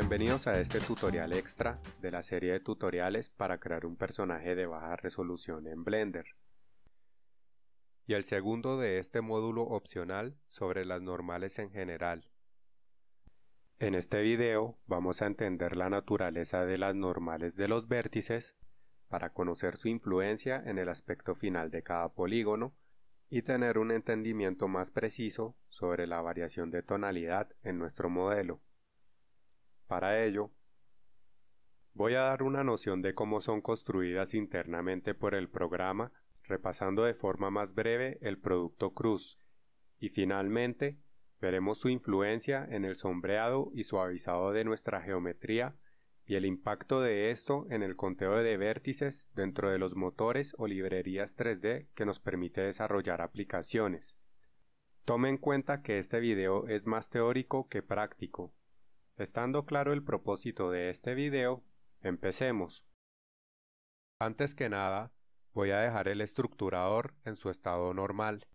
Bienvenidos a este tutorial extra de la serie de tutoriales para crear un personaje de baja resolución en Blender y el segundo de este módulo opcional sobre las normales en general. En este video vamos a entender la naturaleza de las normales de los vértices para conocer su influencia en el aspecto final de cada polígono y tener un entendimiento más preciso sobre la variación de tonalidad en nuestro modelo. Para ello, voy a dar una noción de cómo son construidas internamente por el programa, repasando de forma más breve el producto cruz, y finalmente veremos su influencia en el sombreado y suavizado de nuestra geometría y el impacto de esto en el conteo de vértices dentro de los motores o librerías 3D que nos permite desarrollar aplicaciones. Tome en cuenta que este video es más teórico que práctico, Estando claro el propósito de este video, empecemos. Antes que nada, voy a dejar el estructurador en su estado normal.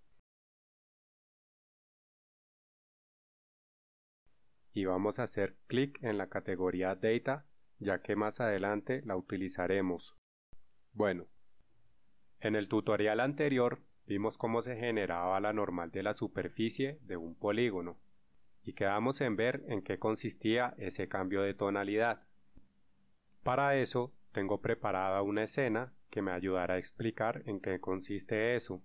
Y vamos a hacer clic en la categoría Data, ya que más adelante la utilizaremos. Bueno, en el tutorial anterior vimos cómo se generaba la normal de la superficie de un polígono y quedamos en ver en qué consistía ese cambio de tonalidad. Para eso tengo preparada una escena que me ayudará a explicar en qué consiste eso.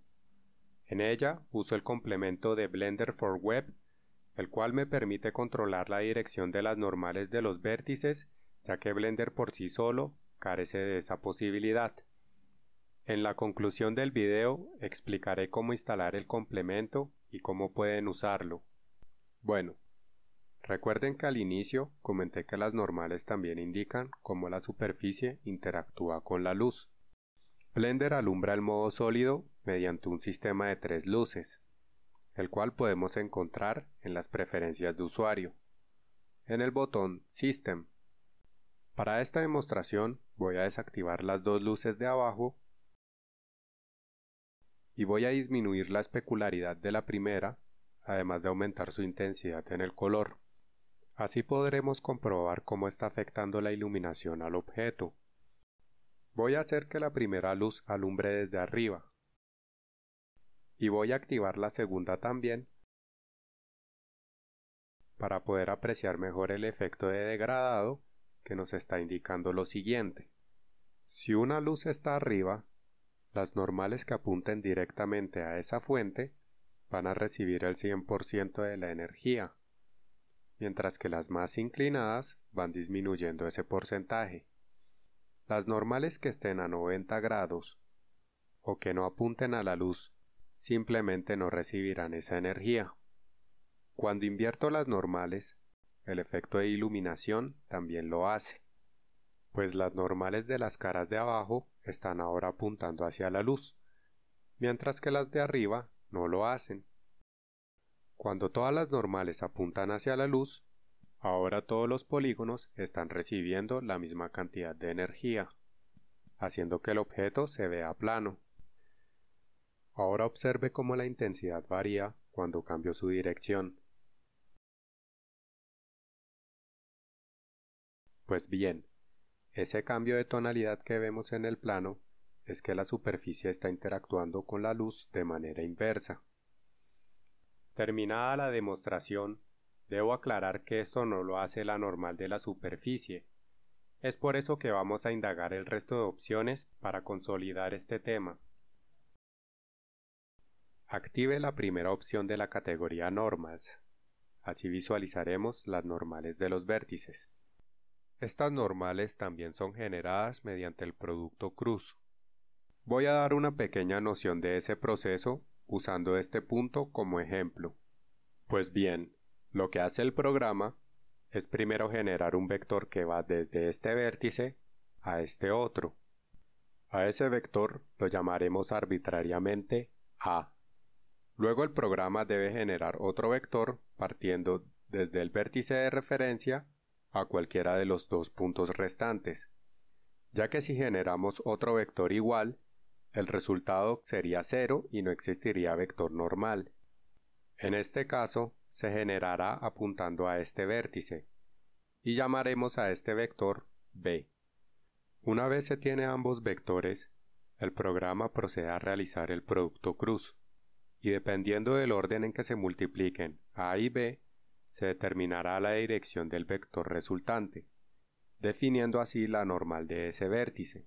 En ella uso el complemento de Blender for Web, el cual me permite controlar la dirección de las normales de los vértices, ya que Blender por sí solo carece de esa posibilidad. En la conclusión del video explicaré cómo instalar el complemento y cómo pueden usarlo. Bueno, recuerden que al inicio comenté que las normales también indican cómo la superficie interactúa con la luz. Blender alumbra el modo sólido mediante un sistema de tres luces, el cual podemos encontrar en las preferencias de usuario, en el botón System. Para esta demostración voy a desactivar las dos luces de abajo y voy a disminuir la especularidad de la primera además de aumentar su intensidad en el color. Así podremos comprobar cómo está afectando la iluminación al objeto. Voy a hacer que la primera luz alumbre desde arriba y voy a activar la segunda también para poder apreciar mejor el efecto de degradado que nos está indicando lo siguiente. Si una luz está arriba, las normales que apunten directamente a esa fuente van a recibir el 100% de la energía, mientras que las más inclinadas van disminuyendo ese porcentaje. Las normales que estén a 90 grados o que no apunten a la luz simplemente no recibirán esa energía. Cuando invierto las normales, el efecto de iluminación también lo hace, pues las normales de las caras de abajo están ahora apuntando hacia la luz, mientras que las de arriba no lo hacen. Cuando todas las normales apuntan hacia la luz, ahora todos los polígonos están recibiendo la misma cantidad de energía, haciendo que el objeto se vea plano. Ahora observe cómo la intensidad varía cuando cambio su dirección. Pues bien, ese cambio de tonalidad que vemos en el plano es que la superficie está interactuando con la luz de manera inversa. Terminada la demostración, debo aclarar que esto no lo hace la normal de la superficie. Es por eso que vamos a indagar el resto de opciones para consolidar este tema. Active la primera opción de la categoría Normals. Así visualizaremos las normales de los vértices. Estas normales también son generadas mediante el producto cruz, Voy a dar una pequeña noción de ese proceso usando este punto como ejemplo. Pues bien, lo que hace el programa es primero generar un vector que va desde este vértice a este otro. A ese vector lo llamaremos arbitrariamente A. Luego el programa debe generar otro vector partiendo desde el vértice de referencia a cualquiera de los dos puntos restantes, ya que si generamos otro vector igual, el resultado sería cero y no existiría vector normal. En este caso, se generará apuntando a este vértice, y llamaremos a este vector b. Una vez se tiene ambos vectores, el programa procede a realizar el producto cruz, y dependiendo del orden en que se multipliquen a y b, se determinará la dirección del vector resultante, definiendo así la normal de ese vértice.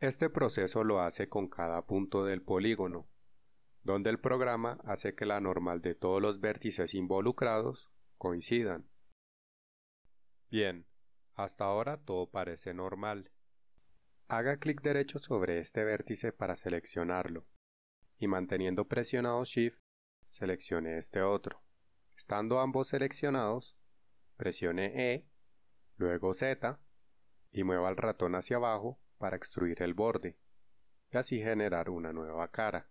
Este proceso lo hace con cada punto del polígono, donde el programa hace que la normal de todos los vértices involucrados coincidan. Bien, hasta ahora todo parece normal. Haga clic derecho sobre este vértice para seleccionarlo y manteniendo presionado Shift seleccione este otro. Estando ambos seleccionados, presione E, luego Z y mueva el ratón hacia abajo para extruir el borde y así generar una nueva cara.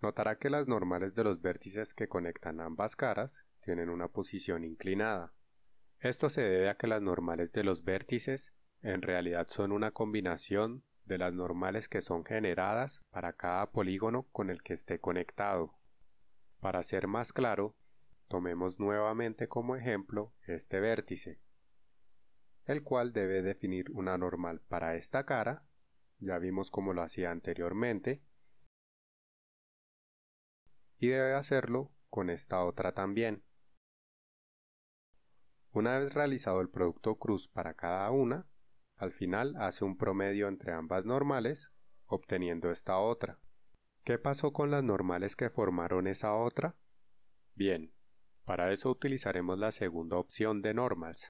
Notará que las normales de los vértices que conectan ambas caras tienen una posición inclinada. Esto se debe a que las normales de los vértices en realidad son una combinación de las normales que son generadas para cada polígono con el que esté conectado. Para ser más claro, tomemos nuevamente como ejemplo este vértice el cual debe definir una normal para esta cara, ya vimos cómo lo hacía anteriormente, y debe hacerlo con esta otra también. Una vez realizado el producto cruz para cada una, al final hace un promedio entre ambas normales, obteniendo esta otra. ¿Qué pasó con las normales que formaron esa otra? Bien, para eso utilizaremos la segunda opción de normals.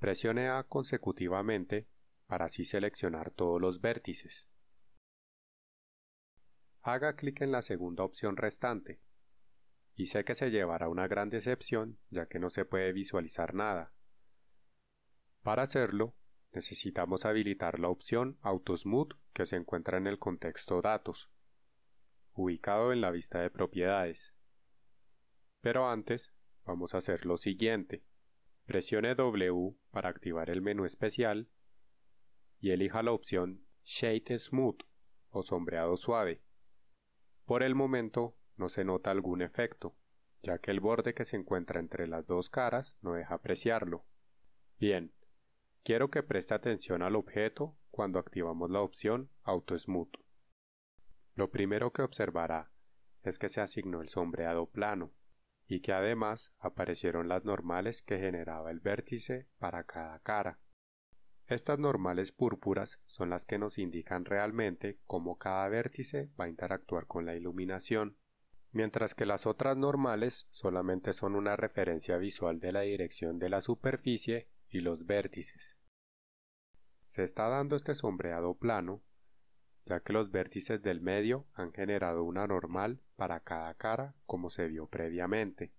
Presione A consecutivamente para así seleccionar todos los vértices. Haga clic en la segunda opción restante. Y sé que se llevará una gran decepción ya que no se puede visualizar nada. Para hacerlo, necesitamos habilitar la opción AutoSmooth que se encuentra en el contexto Datos, ubicado en la vista de propiedades. Pero antes, vamos a hacer lo siguiente. Presione W para activar el menú especial y elija la opción Shade Smooth o sombreado suave. Por el momento no se nota algún efecto, ya que el borde que se encuentra entre las dos caras no deja apreciarlo. Bien, quiero que preste atención al objeto cuando activamos la opción Auto Smooth. Lo primero que observará es que se asignó el sombreado plano, y que además aparecieron las normales que generaba el vértice para cada cara. Estas normales púrpuras son las que nos indican realmente cómo cada vértice va a interactuar con la iluminación, mientras que las otras normales solamente son una referencia visual de la dirección de la superficie y los vértices. Se está dando este sombreado plano ya que los vértices del medio han generado una normal para cada cara como se vio previamente,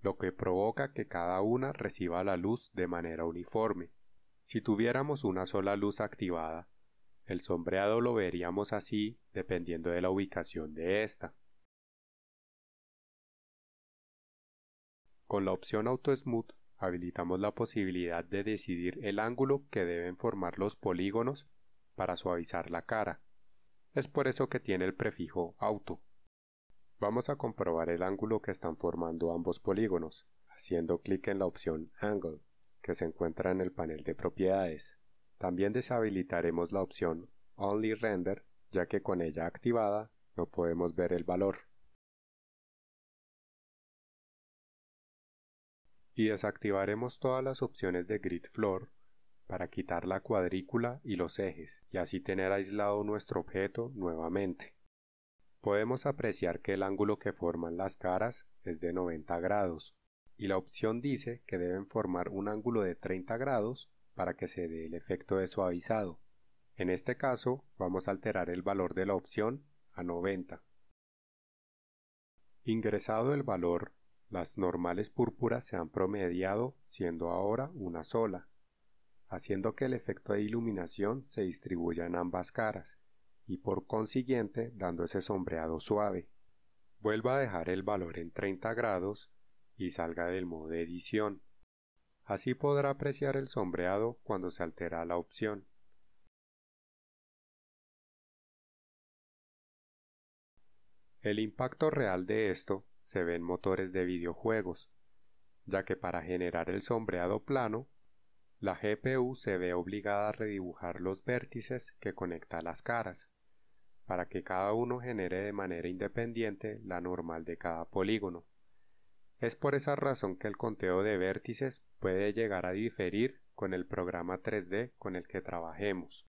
lo que provoca que cada una reciba la luz de manera uniforme. Si tuviéramos una sola luz activada, el sombreado lo veríamos así dependiendo de la ubicación de ésta. Con la opción Auto Smooth habilitamos la posibilidad de decidir el ángulo que deben formar los polígonos para suavizar la cara es por eso que tiene el prefijo auto. Vamos a comprobar el ángulo que están formando ambos polígonos, haciendo clic en la opción Angle, que se encuentra en el panel de propiedades. También deshabilitaremos la opción Only Render, ya que con ella activada no podemos ver el valor. Y desactivaremos todas las opciones de Grid Floor para quitar la cuadrícula y los ejes, y así tener aislado nuestro objeto nuevamente. Podemos apreciar que el ángulo que forman las caras es de 90 grados, y la opción dice que deben formar un ángulo de 30 grados para que se dé el efecto de suavizado. En este caso, vamos a alterar el valor de la opción a 90. Ingresado el valor, las normales púrpuras se han promediado siendo ahora una sola, haciendo que el efecto de iluminación se distribuya en ambas caras y por consiguiente dando ese sombreado suave. Vuelva a dejar el valor en 30 grados y salga del modo de edición. Así podrá apreciar el sombreado cuando se altera la opción. El impacto real de esto se ve en motores de videojuegos, ya que para generar el sombreado plano la GPU se ve obligada a redibujar los vértices que conecta las caras, para que cada uno genere de manera independiente la normal de cada polígono. Es por esa razón que el conteo de vértices puede llegar a diferir con el programa 3D con el que trabajemos.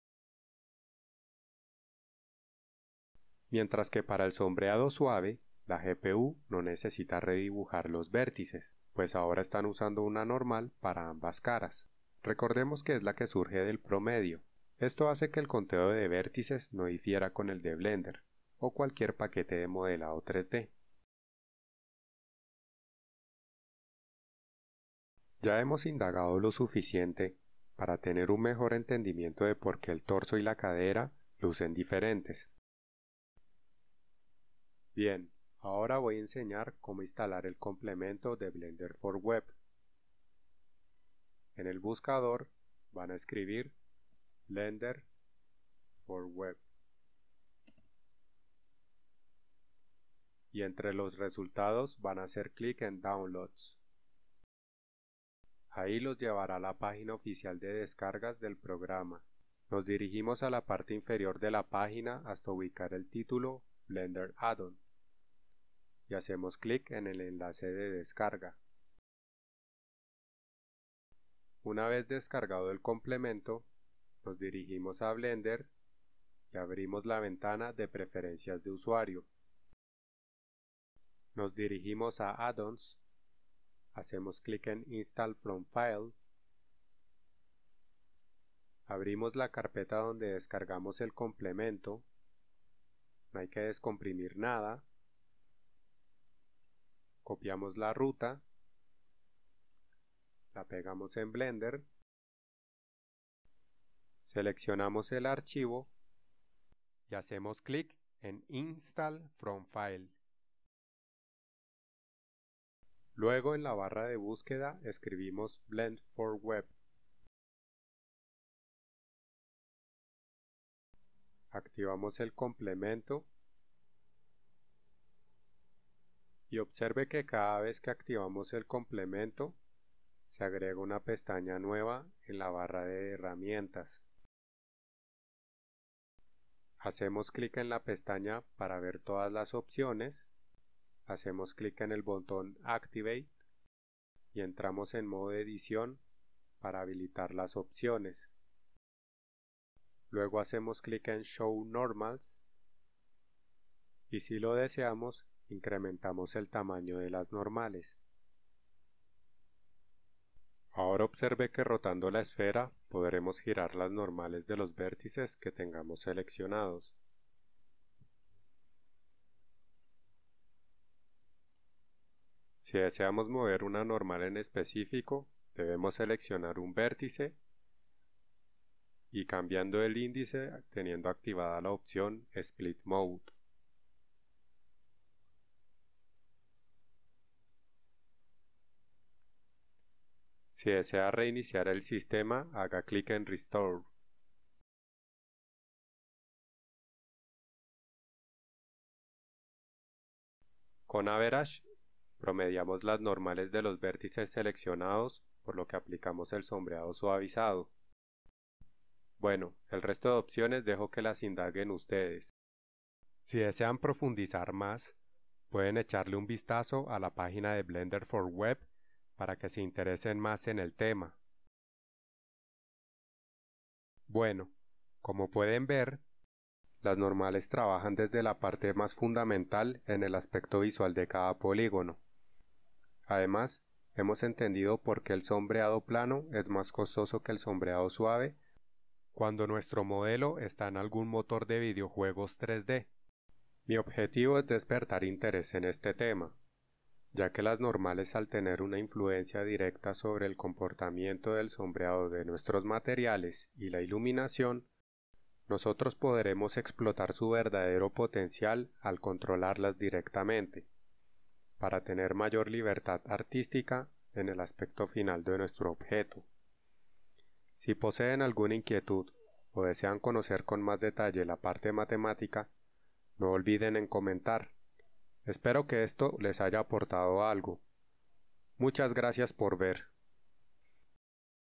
Mientras que para el sombreado suave, la GPU no necesita redibujar los vértices, pues ahora están usando una normal para ambas caras. Recordemos que es la que surge del promedio. Esto hace que el conteo de vértices no difiera con el de Blender o cualquier paquete de modelado 3D. Ya hemos indagado lo suficiente para tener un mejor entendimiento de por qué el torso y la cadera lucen diferentes. Bien, ahora voy a enseñar cómo instalar el complemento de Blender for Web en el buscador van a escribir Blender for Web. Y entre los resultados van a hacer clic en Downloads. Ahí los llevará a la página oficial de descargas del programa. Nos dirigimos a la parte inferior de la página hasta ubicar el título Blender Add-on. y hacemos clic en el enlace de descarga. Una vez descargado el complemento, nos dirigimos a Blender y abrimos la ventana de preferencias de usuario. Nos dirigimos a Add-ons, hacemos clic en Install from File, abrimos la carpeta donde descargamos el complemento, no hay que descomprimir nada, copiamos la ruta, la pegamos en Blender, seleccionamos el archivo y hacemos clic en Install from File. Luego en la barra de búsqueda escribimos Blend for Web. Activamos el complemento y observe que cada vez que activamos el complemento se agrega una pestaña nueva en la barra de herramientas. Hacemos clic en la pestaña para ver todas las opciones. Hacemos clic en el botón Activate y entramos en modo edición para habilitar las opciones. Luego hacemos clic en Show Normals y si lo deseamos incrementamos el tamaño de las normales. Ahora observe que rotando la esfera podremos girar las normales de los vértices que tengamos seleccionados. Si deseamos mover una normal en específico, debemos seleccionar un vértice y cambiando el índice teniendo activada la opción Split Mode. Si desea reiniciar el sistema, haga clic en Restore. Con Average, promediamos las normales de los vértices seleccionados, por lo que aplicamos el sombreado suavizado. Bueno, el resto de opciones dejo que las indaguen ustedes. Si desean profundizar más, pueden echarle un vistazo a la página de Blender for Web para que se interesen más en el tema. Bueno, como pueden ver, las normales trabajan desde la parte más fundamental en el aspecto visual de cada polígono. Además, hemos entendido por qué el sombreado plano es más costoso que el sombreado suave cuando nuestro modelo está en algún motor de videojuegos 3D. Mi objetivo es despertar interés en este tema ya que las normales al tener una influencia directa sobre el comportamiento del sombreado de nuestros materiales y la iluminación, nosotros podremos explotar su verdadero potencial al controlarlas directamente, para tener mayor libertad artística en el aspecto final de nuestro objeto. Si poseen alguna inquietud o desean conocer con más detalle la parte matemática, no olviden en comentar Espero que esto les haya aportado algo. Muchas gracias por ver.